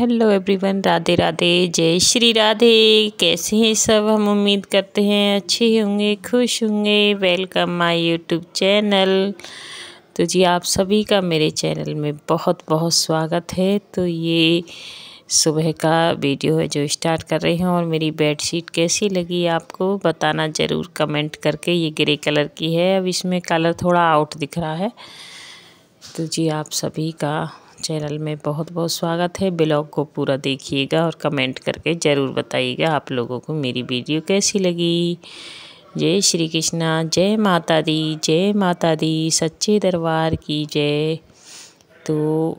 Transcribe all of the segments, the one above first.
hello everyone Radhe Radhe जय श्री राधे कैसे हैं सब हम उम्मीद करते हैं अच्छे होंगे खुश होंगे वेलकम माय यूट्यूब चैनल तो जी आप सभी का मेरे चैनल में बहुत बहुत स्वागत है तो ये सुबह का वीडियो है जो स्टार्ट कर रहे हैं और मेरी बेडशीट कैसी लगी आपको बताना ज़रूर कमेंट करके ये ग्रे कलर की है अब इसमें कलर थोड़ा आउट दिख रहा है तो जी आप सभी का चैनल में बहुत बहुत स्वागत है ब्लॉग को पूरा देखिएगा और कमेंट करके ज़रूर बताइएगा आप लोगों को मेरी वीडियो कैसी लगी जय श्री कृष्णा जय माता दी जय माता दी सच्चे दरबार की जय तो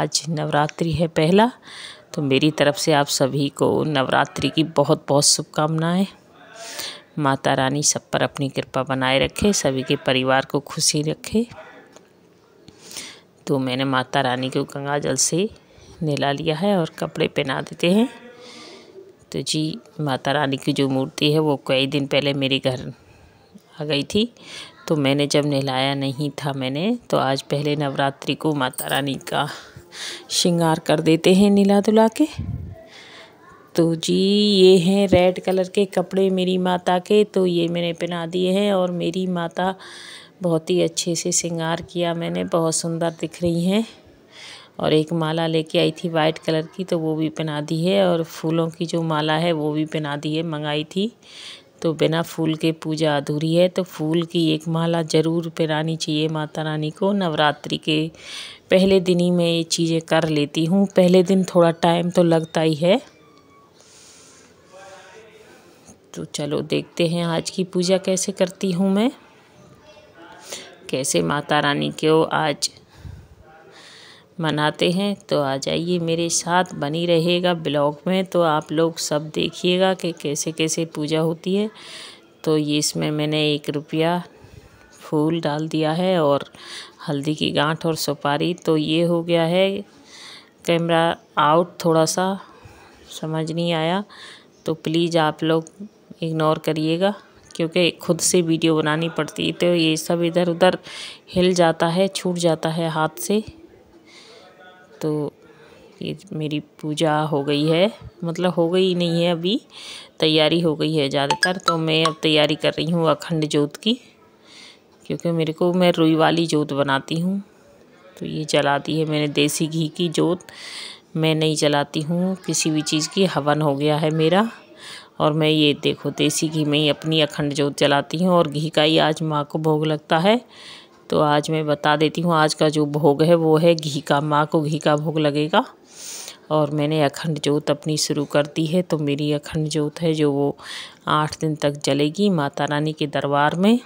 आज नवरात्रि है पहला तो मेरी तरफ से आप सभी को नवरात्रि की बहुत बहुत शुभकामनाएँ माता रानी सब पर अपनी कृपा बनाए रखे सभी के परिवार को खुशी रखे तो मैंने माता रानी को गंगा जल से नहला लिया है और कपड़े पहना देते हैं तो जी माता रानी की जो मूर्ति है वो कई दिन पहले मेरे घर आ गई थी तो मैंने जब नहलाया नहीं था मैंने तो आज पहले नवरात्रि को माता रानी का श्रृंगार कर देते हैं नीला दुला के तो जी ये हैं रेड कलर के कपड़े मेरी माता के तो ये मैंने पहना दिए हैं और मेरी माता बहुत ही अच्छे से श्रृंगार किया मैंने बहुत सुंदर दिख रही हैं और एक माला लेके आई थी वाइट कलर की तो वो भी पहना दी है और फूलों की जो माला है वो भी पहना दी है मंगाई थी तो बिना फूल के पूजा अधूरी है तो फूल की एक माला ज़रूर पहनानी चाहिए माता रानी को नवरात्रि के पहले दिन ही मैं ये चीज़ें कर लेती हूँ पहले दिन थोड़ा टाइम तो लगता ही है तो चलो देखते हैं आज की पूजा कैसे करती हूँ मैं कैसे माता रानी को आज मनाते हैं तो आ जाइए मेरे साथ बनी रहेगा ब्लॉग में तो आप लोग सब देखिएगा कि कैसे कैसे पूजा होती है तो ये इसमें मैंने एक रुपया फूल डाल दिया है और हल्दी की गांठ और सुपारी तो ये हो गया है कैमरा आउट थोड़ा सा समझ नहीं आया तो प्लीज़ आप लोग इग्नोर करिएगा क्योंकि खुद से वीडियो बनानी पड़ती है तो ये सब इधर उधर हिल जाता है छूट जाता है हाथ से तो ये मेरी पूजा हो गई है मतलब हो गई नहीं है अभी तैयारी हो गई है ज़्यादातर तो मैं अब तैयारी कर रही हूँ अखंड जोत की क्योंकि मेरे को मैं रुई वाली जोत बनाती हूँ तो ये चलाती है मैंने देसी घी की जोत मैं नहीं जलाती हूँ किसी भी चीज़ की हवन हो गया है मेरा और मैं ये देखो देसी घी में ही अपनी अखंड जोत जलाती हूँ और घी का ही आज माँ को भोग लगता है तो आज मैं बता देती हूँ आज का जो भोग है वो है घी का माँ को घी का भोग लगेगा और मैंने अखंड जोत अपनी शुरू कर दी है तो मेरी अखंड जोत है जो वो आठ दिन तक जलेगी माता रानी के दरबार में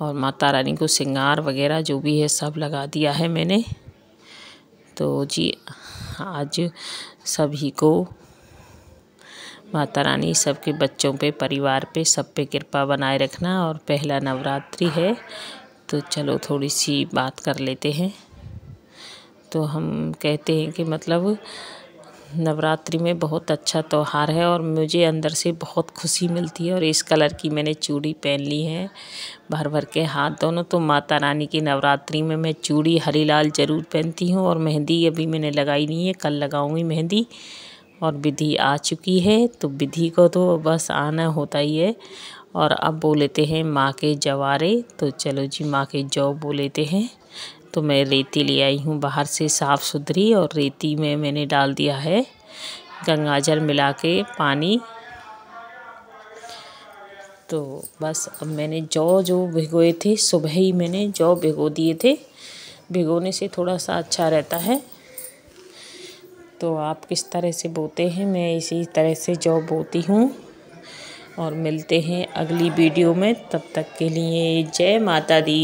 और माता रानी को श्रृंगार वगैरह जो भी है सब लगा दिया है मैंने तो जी आज सभी को माता रानी सबके बच्चों पे परिवार पे सब पे कृपा बनाए रखना और पहला नवरात्रि है तो चलो थोड़ी सी बात कर लेते हैं तो हम कहते हैं कि मतलब नवरात्रि में बहुत अच्छा त्यौहार है और मुझे अंदर से बहुत खुशी मिलती है और इस कलर की मैंने चूड़ी पहन ली है भर भर के हाथ दोनों तो माता रानी की नवरात्रि में मैं चूड़ी हरी लाल ज़रूर पहनती हूँ और मेहंदी अभी मैंने लगाई नहीं है कल लगाऊंगी मेहंदी और विधि आ चुकी है तो विधि को तो बस आना होता ही है और अब बो लेते हैं माँ के जवारे तो चलो जी माँ के जौ बो लेते हैं तो मैं रेती ले आई हूँ बाहर से साफ़ सुथरी और रेती में मैंने डाल दिया है गंगाजल मिला के पानी तो बस अब मैंने जौ जो भिगोए थे सुबह ही मैंने जौ भिगो दिए थे भिगोने से थोड़ा सा अच्छा रहता है तो आप किस तरह से बोते हैं मैं इसी तरह से जॉब बोती हूँ और मिलते हैं अगली वीडियो में तब तक के लिए जय माता दी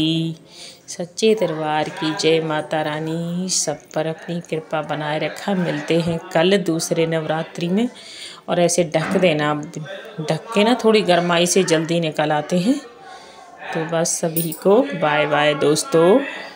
सच्चे दरबार की जय माता रानी सब पर अपनी कृपा बनाए रखा मिलते हैं कल दूसरे नवरात्रि में और ऐसे ढक देना ढक के ना थोड़ी गर्माई से जल्दी निकल आते हैं तो बस सभी को बाय बाय दोस्तों